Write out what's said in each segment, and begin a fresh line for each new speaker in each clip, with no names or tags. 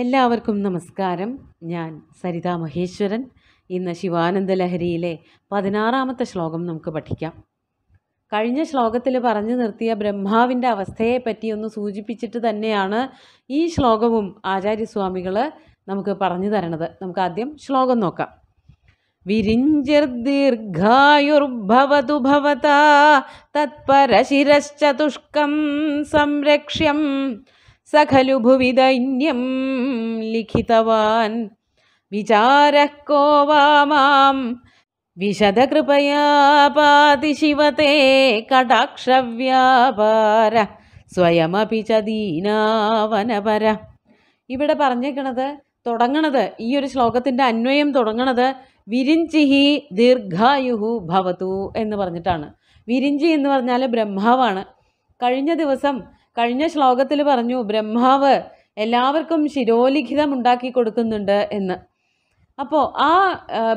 എല്ലാവർക്കും നമസ്കാരം ഞാൻ സരിത മഹേശ്വരൻ ഇന്ന് ശിവാനന്ദ ലഹരിയിലെ പതിനാറാമത്തെ ശ്ലോകം നമുക്ക് പഠിക്കാം കഴിഞ്ഞ ശ്ലോകത്തിൽ പറഞ്ഞു നിർത്തിയ ബ്രഹ്മാവിൻ്റെ അവസ്ഥയെപ്പറ്റി ഒന്ന് സൂചിപ്പിച്ചിട്ട് തന്നെയാണ് ഈ ശ്ലോകവും ആചാര്യസ്വാമികൾ നമുക്ക് പറഞ്ഞു തരണത് നമുക്ക് ആദ്യം ശ്ലോകം നോക്കാം വിരിഞ്ചിർദീർഘായുർഭവതു ഭവത തത്പരശിരശ്ചതുഷ്കം സംരക്ഷ്യം സഖലു ഭുവിദൈന്യം ലിഖിതവാൻ വിചാരക്കോ വാമാം മാം ശിവത്തെ കടാക്ഷവ്യാപാര സ്വയമപി ച ഇവിടെ പറഞ്ഞേക്കണത് തുടങ്ങണത് ഈ ഒരു ശ്ലോകത്തിൻ്റെ അന്വയം തുടങ്ങണത് വിരിഞ്ചിഹി ദീർഘായുഹു ഭവതു എന്ന് പറഞ്ഞിട്ടാണ് വിരിഞ്ചി എന്ന് പറഞ്ഞാൽ ബ്രഹ്മാവാണ് കഴിഞ്ഞ ദിവസം കഴിഞ്ഞ ശ്ലോകത്തിൽ പറഞ്ഞു ബ്രഹ്മാവ് എല്ലാവർക്കും ശിരോലിഖിതം ഉണ്ടാക്കി കൊടുക്കുന്നുണ്ട് എന്ന് അപ്പോൾ ആ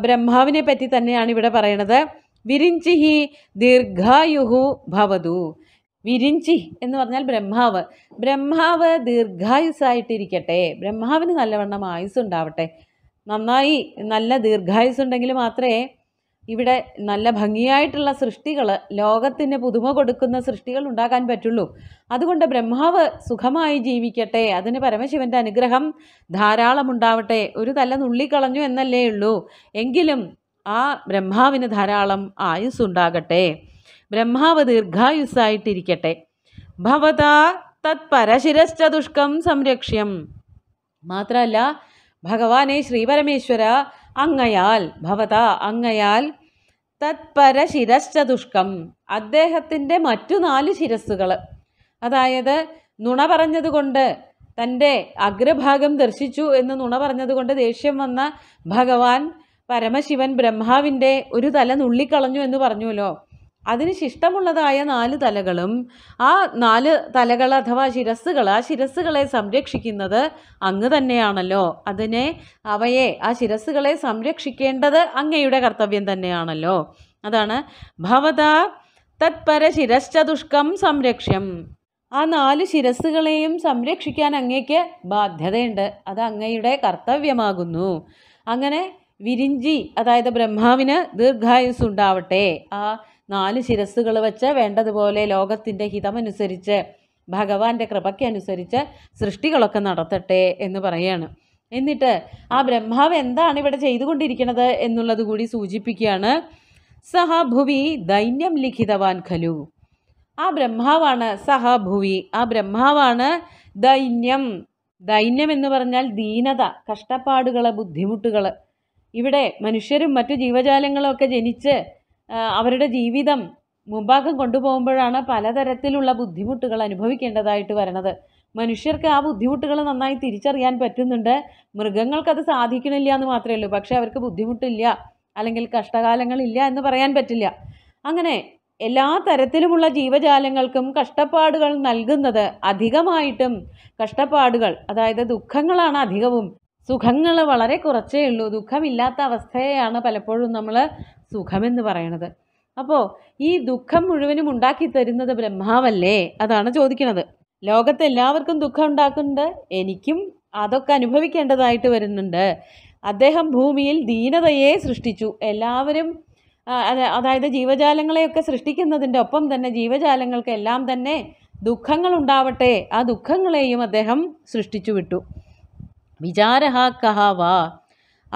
ബ്രഹ്മാവിനെ പറ്റി തന്നെയാണ് ഇവിടെ പറയണത് വിരിഞ്ചിഹി ദീർഘായുഹു ഭവതു വിരിഞ്ചി എന്ന് പറഞ്ഞാൽ ബ്രഹ്മാവ് ബ്രഹ്മാവ് ദീർഘായുസ്സായിട്ടിരിക്കട്ടെ ബ്രഹ്മാവിന് നല്ലവണ്ണം ആയുസ് ഉണ്ടാവട്ടെ നന്നായി നല്ല ദീർഘായുസ് ഉണ്ടെങ്കിൽ മാത്രമേ ഇവിടെ നല്ല ഭംഗിയായിട്ടുള്ള സൃഷ്ടികൾ ലോകത്തിന് പുതുമ കൊടുക്കുന്ന സൃഷ്ടികൾ ഉണ്ടാക്കാൻ പറ്റുള്ളൂ അതുകൊണ്ട് ബ്രഹ്മാവ് സുഖമായി ജീവിക്കട്ടെ അതിന് പരമശിവൻ്റെ അനുഗ്രഹം ധാരാളം ഉണ്ടാവട്ടെ ഒരു തല നുള്ളിക്കളഞ്ഞു എന്നല്ലേ ഉള്ളൂ എങ്കിലും ആ ബ്രഹ്മാവിന് ധാരാളം ആയുസ് ഉണ്ടാകട്ടെ ബ്രഹ്മാവ് ദീർഘായുസ്സായിട്ടിരിക്കട്ടെ ഭവത തത് ദുഷ്കം സംരക്ഷ്യം മാത്രമല്ല ഭഗവാനെ ശ്രീപരമേശ്വര അങ്ങയാൽ ഭവത അങ്ങയാൽ തത്പര ശിരശ്ചതുഷ്കം അദ്ദേഹത്തിൻ്റെ മറ്റു നാല് ശിരസ്സുകൾ അതായത് നുണ പറഞ്ഞതുകൊണ്ട് തൻ്റെ അഗ്രഭാഗം ദർശിച്ചു എന്ന് നുണ പറഞ്ഞതുകൊണ്ട് ദേഷ്യം വന്ന ഭഗവാൻ പരമശിവൻ ബ്രഹ്മാവിൻ്റെ ഒരു തല നുള്ളിക്കളഞ്ഞു എന്ന് പറഞ്ഞുവല്ലോ അതിന് ശിഷ്ടമുള്ളതായ നാല് തലകളും ആ നാല് തലകൾ അഥവാ ശിരസ്സുകൾ ആ ശിരസ്സുകളെ സംരക്ഷിക്കുന്നത് അങ്ങ് തന്നെയാണല്ലോ അതിനെ അവയെ ആ ശിരസ്സുകളെ സംരക്ഷിക്കേണ്ടത് അങ്ങയുടെ കർത്തവ്യം തന്നെയാണല്ലോ അതാണ് ഭവത തത്പര ശിരശ്ചതുഷ്കം സംരക്ഷ്യം ആ നാല് ശിരസ്സുകളെയും സംരക്ഷിക്കാൻ അങ്ങയ്ക്ക് ബാധ്യതയുണ്ട് അത് അങ്ങയുടെ കർത്തവ്യമാകുന്നു അങ്ങനെ വിരിഞ്ചി അതായത് ബ്രഹ്മാവിന് ദീർഘായുസ് ഉണ്ടാവട്ടെ ആ നാല് ശിരസ്സുകൾ വെച്ച് വേണ്ടതുപോലെ ലോകത്തിൻ്റെ ഹിതമനുസരിച്ച് ഭഗവാന്റെ കൃപയ്ക്കനുസരിച്ച് സൃഷ്ടികളൊക്കെ നടത്തട്ടെ എന്ന് പറയാണ് എന്നിട്ട് ആ ബ്രഹ്മാവ് എന്താണ് ഇവിടെ ചെയ്തുകൊണ്ടിരിക്കുന്നത് എന്നുള്ളത് കൂടി സൂചിപ്പിക്കുകയാണ് സഹ ഭുവി ദൈന്യം ലിഖിതവാൻ ഖലു ആ ബ്രഹ്മാവാണ് സഹ ഭുവി ആ ബ്രഹ്മാവാണ് ദൈന്യം ദൈന്യം എന്ന് പറഞ്ഞാൽ ദീനത കഷ്ടപ്പാടുകൾ ബുദ്ധിമുട്ടുകൾ ഇവിടെ മനുഷ്യരും മറ്റു ജീവജാലങ്ങളും ഒക്കെ ജനിച്ച് അവരുടെ ജീവിതം മുമ്പാക്കം കൊണ്ടുപോകുമ്പോഴാണ് പലതരത്തിലുള്ള ബുദ്ധിമുട്ടുകൾ അനുഭവിക്കേണ്ടതായിട്ട് വരണത് മനുഷ്യർക്ക് ആ ബുദ്ധിമുട്ടുകൾ നന്നായി തിരിച്ചറിയാൻ പറ്റുന്നുണ്ട് മൃഗങ്ങൾക്കത് സാധിക്കണില്ല എന്ന് മാത്രമേ ഉള്ളൂ പക്ഷേ അവർക്ക് ബുദ്ധിമുട്ടില്ല അല്ലെങ്കിൽ കഷ്ടകാലങ്ങളില്ല എന്ന് പറയാൻ പറ്റില്ല അങ്ങനെ എല്ലാ തരത്തിലുമുള്ള ജീവജാലങ്ങൾക്കും കഷ്ടപ്പാടുകൾ നൽകുന്നത് അധികമായിട്ടും കഷ്ടപ്പാടുകൾ അതായത് ദുഃഖങ്ങളാണ് അധികവും സുഖങ്ങൾ വളരെ കുറച്ചേ ഉള്ളൂ ദുഃഖമില്ലാത്ത അവസ്ഥയാണ് പലപ്പോഴും നമ്മൾ സുഖമെന്ന് പറയണത് അപ്പോൾ ഈ ദുഃഖം മുഴുവനും ഉണ്ടാക്കി തരുന്നത് ബ്രഹ്മാവല്ലേ അതാണ് ചോദിക്കുന്നത് ലോകത്ത് എല്ലാവർക്കും ദുഃഖം ഉണ്ടാക്കുന്നുണ്ട് എനിക്കും അതൊക്കെ അനുഭവിക്കേണ്ടതായിട്ട് വരുന്നുണ്ട് അദ്ദേഹം ഭൂമിയിൽ ദീനതയെ സൃഷ്ടിച്ചു എല്ലാവരും അതായത് ജീവജാലങ്ങളെയൊക്കെ സൃഷ്ടിക്കുന്നതിൻ്റെ ഒപ്പം തന്നെ ജീവജാലങ്ങൾക്ക് എല്ലാം തന്നെ ദുഃഖങ്ങൾ ഉണ്ടാവട്ടെ ആ ദുഃഖങ്ങളെയും അദ്ദേഹം സൃഷ്ടിച്ചു വിട്ടു വിചാരഹ വാ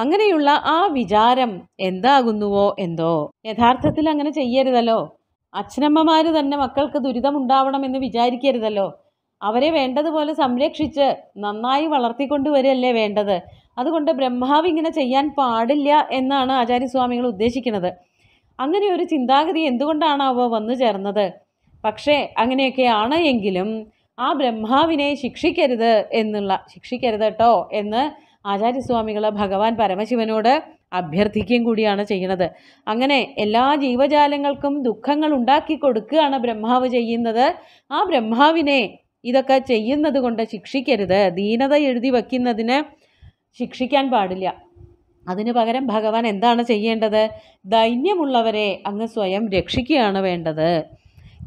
അങ്ങനെയുള്ള ആ വിചാരം എന്താകുന്നുവോ എന്തോ യഥാർത്ഥത്തിൽ അങ്ങനെ ചെയ്യരുതല്ലോ അച്ഛനമ്മമാർ തന്നെ മക്കൾക്ക് ദുരിതമുണ്ടാവണമെന്ന് വിചാരിക്കരുതല്ലോ അവരെ വേണ്ടതുപോലെ സംരക്ഷിച്ച് നന്നായി വളർത്തിക്കൊണ്ടുവരല്ലേ വേണ്ടത് അതുകൊണ്ട് ബ്രഹ്മാവ് ഇങ്ങനെ ചെയ്യാൻ പാടില്ല എന്നാണ് ആചാര്യസ്വാമികൾ ഉദ്ദേശിക്കുന്നത് അങ്ങനെ ഒരു ചിന്താഗതി എന്തുകൊണ്ടാണ് അവ വന്നു ചേർന്നത് പക്ഷേ അങ്ങനെയൊക്കെയാണ് എങ്കിലും ആ ബ്രഹ്മാവിനെ ശിക്ഷിക്കരുത് എന്നുള്ള ശിക്ഷിക്കരുത് കേട്ടോ എന്ന് ആചാര്യസ്വാമികൾ ഭഗവാൻ പരമശിവനോട് അഭ്യർത്ഥിക്കുകയും കൂടിയാണ് ചെയ്യുന്നത് അങ്ങനെ എല്ലാ ജീവജാലങ്ങൾക്കും ദുഃഖങ്ങൾ ഉണ്ടാക്കി കൊടുക്കുകയാണ് ബ്രഹ്മാവ് ചെയ്യുന്നത് ആ ബ്രഹ്മാവിനെ ഇതൊക്കെ ചെയ്യുന്നത് കൊണ്ട് ശിക്ഷിക്കരുത് ദീനത എഴുതി വയ്ക്കുന്നതിന് ശിക്ഷിക്കാൻ പാടില്ല അതിനു പകരം ഭഗവാൻ എന്താണ് ചെയ്യേണ്ടത് ദൈന്യമുള്ളവരെ അങ്ങ് സ്വയം രക്ഷിക്കുകയാണ് വേണ്ടത്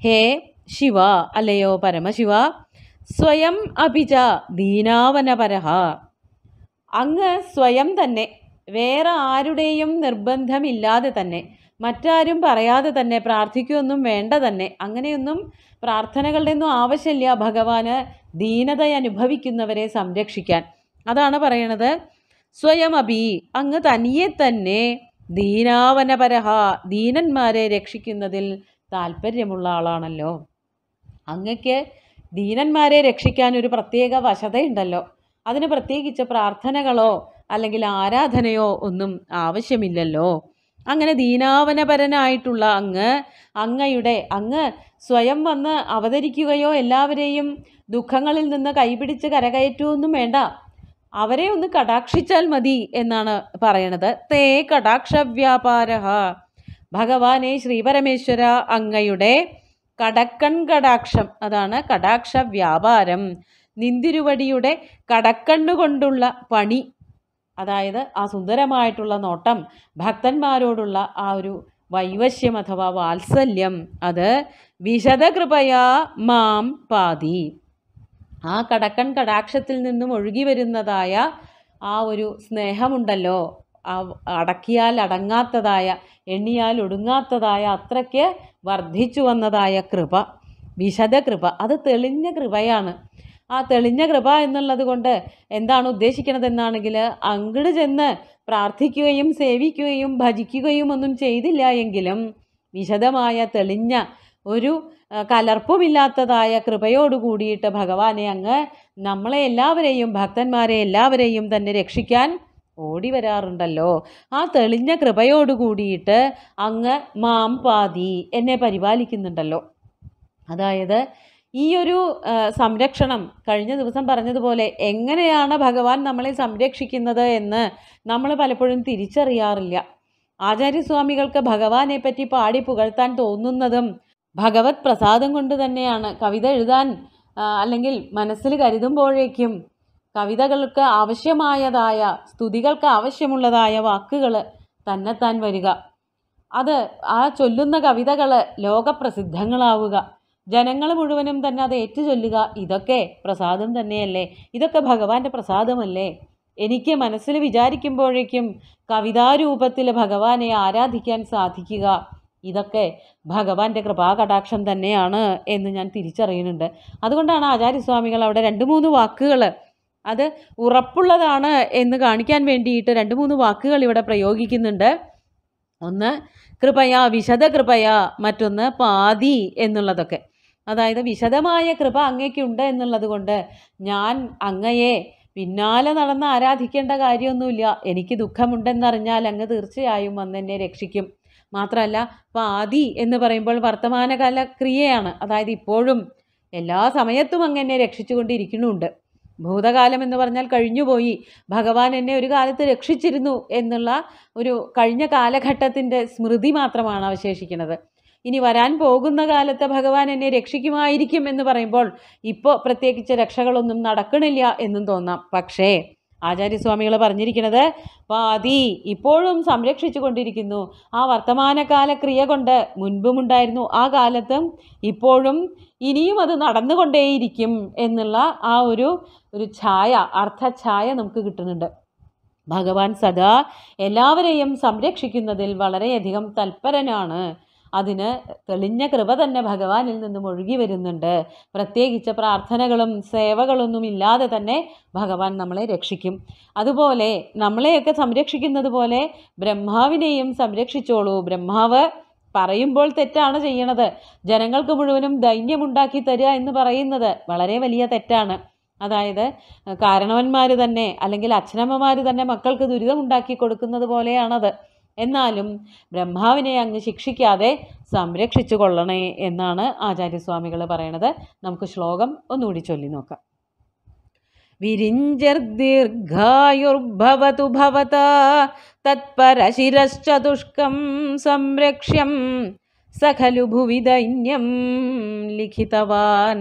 ഹേ ശിവ അല്ലയോ പരമശിവ സ്വയം അഭിജ ദീനാവനപരഹ അങ്ങ് സ്വയം തന്നെ വേറെ ആരുടെയും നിർബന്ധമില്ലാതെ തന്നെ മറ്റാരും പറയാതെ തന്നെ പ്രാർത്ഥിക്കുകയൊന്നും വേണ്ട തന്നെ അങ്ങനെയൊന്നും പ്രാർത്ഥനകളുടെ ഒന്നും ആവശ്യമില്ല ഭഗവാന് ദീനത അനുഭവിക്കുന്നവരെ സംരക്ഷിക്കാൻ അതാണ് പറയണത് സ്വയം അഭി അങ്ങ് തനിയെ തന്നെ ദീനാവനപരഹ ദീനന്മാരെ രക്ഷിക്കുന്നതിൽ താല്പര്യമുള്ള ആളാണല്ലോ അങ്ങക്ക് ദീനന്മാരെ രക്ഷിക്കാൻ ഒരു പ്രത്യേക വശതയുണ്ടല്ലോ അതിന് പ്രത്യേകിച്ച് പ്രാർത്ഥനകളോ അല്ലെങ്കിൽ ആരാധനയോ ഒന്നും ആവശ്യമില്ലല്ലോ അങ്ങനെ ദീനാവനപരനായിട്ടുള്ള അങ്ങ് അങ്ങയുടെ അങ്ങ് സ്വയം വന്ന് അവതരിക്കുകയോ എല്ലാവരെയും ദുഃഖങ്ങളിൽ നിന്ന് കൈപിടിച്ച് ഒന്നും വേണ്ട അവരെ ഒന്ന് കടാക്ഷിച്ചാൽ മതി എന്നാണ് പറയണത് തേ കടാക്ഷ വ്യാപാര ഭഗവാനെ ശ്രീപരമേശ്വര അങ്ങയുടെ കടക്കൺ കടാക്ഷം അതാണ് കടാക്ഷ വ്യാപാരം നിന്തിരുവടിയുടെ കടക്കണ്ണുകൊണ്ടുള്ള പണി അതായത് ആ സുന്ദരമായിട്ടുള്ള നോട്ടം ഭക്തന്മാരോടുള്ള ആ ഒരു വൈവശ്യം അഥവാ വാത്സല്യം അത് വിശദകൃപയാ മാം പാതി ആ കടക്കൺ കടാക്ഷത്തിൽ നിന്നും ഒഴുകി വരുന്നതായ ആ ഒരു സ്നേഹമുണ്ടല്ലോ അടക്കിയാൽ അടങ്ങാത്തതായ എണ്ണിയാൽ ഒടുങ്ങാത്തതായ അത്രയ്ക്ക് വർദ്ധിച്ചു വന്നതായ കൃപ വിശദ കൃപ അത് തെളിഞ്ഞ കൃപയാണ് ആ തെളിഞ്ഞ കൃപ എന്നുള്ളത് കൊണ്ട് എന്താണ് എന്നാണെങ്കിൽ അങ്ങട് ചെന്ന് പ്രാർത്ഥിക്കുകയും സേവിക്കുകയും ഭജിക്കുകയും ഒന്നും ചെയ്തില്ല എങ്കിലും വിശദമായ തെളിഞ്ഞ ഒരു കലർപ്പുമില്ലാത്തതായ കൃപയോട് കൂടിയിട്ട് ഭഗവാനെ അങ്ങ് നമ്മളെ എല്ലാവരെയും ഭക്തന്മാരെ എല്ലാവരെയും തന്നെ രക്ഷിക്കാൻ ഓടി വരാറുണ്ടല്ലോ ആ തെളിഞ്ഞ കൃപയോട് കൂടിയിട്ട് അങ്ങ് മാം പാതി എന്നെ പരിപാലിക്കുന്നുണ്ടല്ലോ അതായത് ഈ ഒരു സംരക്ഷണം കഴിഞ്ഞ ദിവസം പറഞ്ഞതുപോലെ എങ്ങനെയാണ് ഭഗവാൻ നമ്മളെ സംരക്ഷിക്കുന്നത് എന്ന് നമ്മൾ പലപ്പോഴും തിരിച്ചറിയാറില്ല ആചാര്യസ്വാമികൾക്ക് ഭഗവാനെ പറ്റി പാടി പുകഴ്ത്താൻ തോന്നുന്നതും ഭഗവത് പ്രസാദം കൊണ്ട് തന്നെയാണ് കവിത എഴുതാൻ അല്ലെങ്കിൽ മനസ്സിൽ കരുതുമ്പോഴേക്കും കവിതകൾക്ക് ആവശ്യമായതായ സ്തുതികൾക്ക് ആവശ്യമുള്ളതായ വാക്കുകൾ തന്നെത്താൻ വരിക അത് ആ ചൊല്ലുന്ന കവിതകൾ ലോകപ്രസിദ്ധങ്ങളാവുക ജനങ്ങൾ മുഴുവനും തന്നെ അത് ഏറ്റുചൊല്ലുക ഇതൊക്കെ പ്രസാദം തന്നെയല്ലേ ഇതൊക്കെ ഭഗവാന്റെ പ്രസാദമല്ലേ എനിക്ക് മനസ്സിൽ വിചാരിക്കുമ്പോഴേക്കും കവിതാരൂപത്തിൽ ഭഗവാനെ ആരാധിക്കാൻ സാധിക്കുക ഇതൊക്കെ ഭഗവാന്റെ കൃപാകടാക്ഷം തന്നെയാണ് എന്ന് ഞാൻ തിരിച്ചറിയുന്നുണ്ട് അതുകൊണ്ടാണ് ആചാര്യസ്വാമികൾ അവിടെ രണ്ട് മൂന്ന് വാക്കുകൾ അത് ഉറപ്പുള്ളതാണ് എന്ന് കാണിക്കാൻ വേണ്ടിയിട്ട് രണ്ട് മൂന്ന് വാക്കുകൾ ഇവിടെ പ്രയോഗിക്കുന്നുണ്ട് ഒന്ന് കൃപയ വിശദ കൃപയ മറ്റൊന്ന് പാതി എന്നുള്ളതൊക്കെ അതായത് വിശദമായ കൃപ അങ്ങയ്ക്കുണ്ട് എന്നുള്ളത് കൊണ്ട് ഞാൻ അങ്ങയെ പിന്നാലെ നടന്ന് ആരാധിക്കേണ്ട കാര്യമൊന്നുമില്ല എനിക്ക് ദുഃഖമുണ്ടെന്നറിഞ്ഞാൽ അങ്ങ് തീർച്ചയായും വന്ന് എന്നെ രക്ഷിക്കും മാത്രമല്ല പാതി എന്ന് പറയുമ്പോൾ വർത്തമാനകാല ക്രിയയാണ് അതായത് ഇപ്പോഴും എല്ലാ സമയത്തും അങ്ങനെ രക്ഷിച്ചുകൊണ്ടിരിക്കുന്നുണ്ട് ഭൂതകാലം എന്ന് പറഞ്ഞാൽ കഴിഞ്ഞുപോയി ഭഗവാൻ എന്നെ ഒരു കാലത്ത് രക്ഷിച്ചിരുന്നു എന്നുള്ള ഒരു കഴിഞ്ഞ കാലഘട്ടത്തിൻ്റെ സ്മൃതി മാത്രമാണ് അവശേഷിക്കുന്നത് ഇനി വരാൻ പോകുന്ന കാലത്ത് ഭഗവാൻ എന്നെ രക്ഷിക്കുമായിരിക്കും എന്ന് പറയുമ്പോൾ ഇപ്പോൾ പ്രത്യേകിച്ച് രക്ഷകളൊന്നും നടക്കണില്ല എന്നും തോന്നാം പക്ഷേ ആചാര്യസ്വാമികൾ പറഞ്ഞിരിക്കുന്നത് പാതി ഇപ്പോഴും സംരക്ഷിച്ചു കൊണ്ടിരിക്കുന്നു ആ വർത്തമാനകാല ക്രിയ കൊണ്ട് മുൻപുമുണ്ടായിരുന്നു ആ കാലത്തും ഇപ്പോഴും ഇനിയും അത് നടന്നുകൊണ്ടേയിരിക്കും എന്നുള്ള ആ ഒരു ഒരു ഛായ അർത്ഥഛായ നമുക്ക് കിട്ടുന്നുണ്ട് ഭഗവാൻ സദാ എല്ലാവരെയും സംരക്ഷിക്കുന്നതിൽ വളരെയധികം തൽപരനാണ് അതിന് തെളിഞ്ഞ കൃപ തന്നെ ഭഗവാനിൽ നിന്നും ഒഴുകി വരുന്നുണ്ട് പ്രത്യേകിച്ച് പ്രാർത്ഥനകളും സേവകളൊന്നും ഇല്ലാതെ തന്നെ ഭഗവാൻ നമ്മളെ രക്ഷിക്കും അതുപോലെ നമ്മളെയൊക്കെ സംരക്ഷിക്കുന്നത് പോലെ ബ്രഹ്മാവിനെയും സംരക്ഷിച്ചോളൂ ബ്രഹ്മാവ് പറയുമ്പോൾ തെറ്റാണ് ചെയ്യണത് ജനങ്ങൾക്ക് മുഴുവനും ദൈന്യമുണ്ടാക്കി തരിക എന്ന് പറയുന്നത് വളരെ വലിയ തെറ്റാണ് അതായത് കാരണവന്മാർ തന്നെ അല്ലെങ്കിൽ അച്ഛനമ്മമാർ തന്നെ മക്കൾക്ക് ദുരിതമുണ്ടാക്കി കൊടുക്കുന്നത് പോലെയാണത് എന്നാലും ബ്രഹ്മാവിനെ അങ്ങ് ശിക്ഷിക്കാതെ സംരക്ഷിച്ചു കൊള്ളണേ എന്നാണ് ആചാര്യസ്വാമികൾ പറയണത് നമുക്ക് ശ്ലോകം ഒന്നുകൂടി ചൊല്ലി നോക്കാം വിരിഞ്ചർദീർഘായുർഭവതു ഭവത തത്പരശിരശ്ചതുഷ്കം സംരക്ഷ്യം സഖലു ഭുവി ദൈന്യം ലിഖിതവാൻ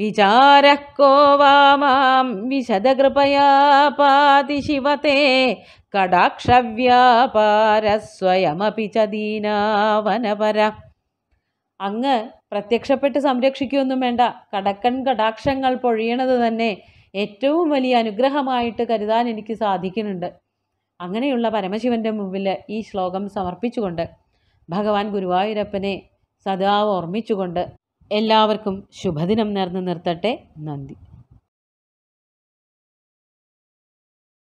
വിചാരക്കോ വാമാം വിശദകൃപയാ പാതി ശിവത്തെ കടാക്ഷവ്യാപാരസ്വയമപി ച ദീനാവനപര അങ്ങ് പ്രത്യക്ഷപ്പെട്ട് സംരക്ഷിക്കുകയൊന്നും വേണ്ട കടക്കൻ കടാക്ഷങ്ങൾ പൊഴിയണത് തന്നെ ഏറ്റവും വലിയ അനുഗ്രഹമായിട്ട് കരുതാൻ എനിക്ക് സാധിക്കുന്നുണ്ട് അങ്ങനെയുള്ള പരമശിവൻ്റെ മുമ്പിൽ ഈ ശ്ലോകം സമർപ്പിച്ചുകൊണ്ട് ഭഗവാൻ ഗുരുവായൂരപ്പനെ സദാ ഓർമ്മിച്ചുകൊണ്ട് എല്ലാവർക്കും ശുഭദിനം നേർന്ന് നിർത്തട്ടെ നന്ദി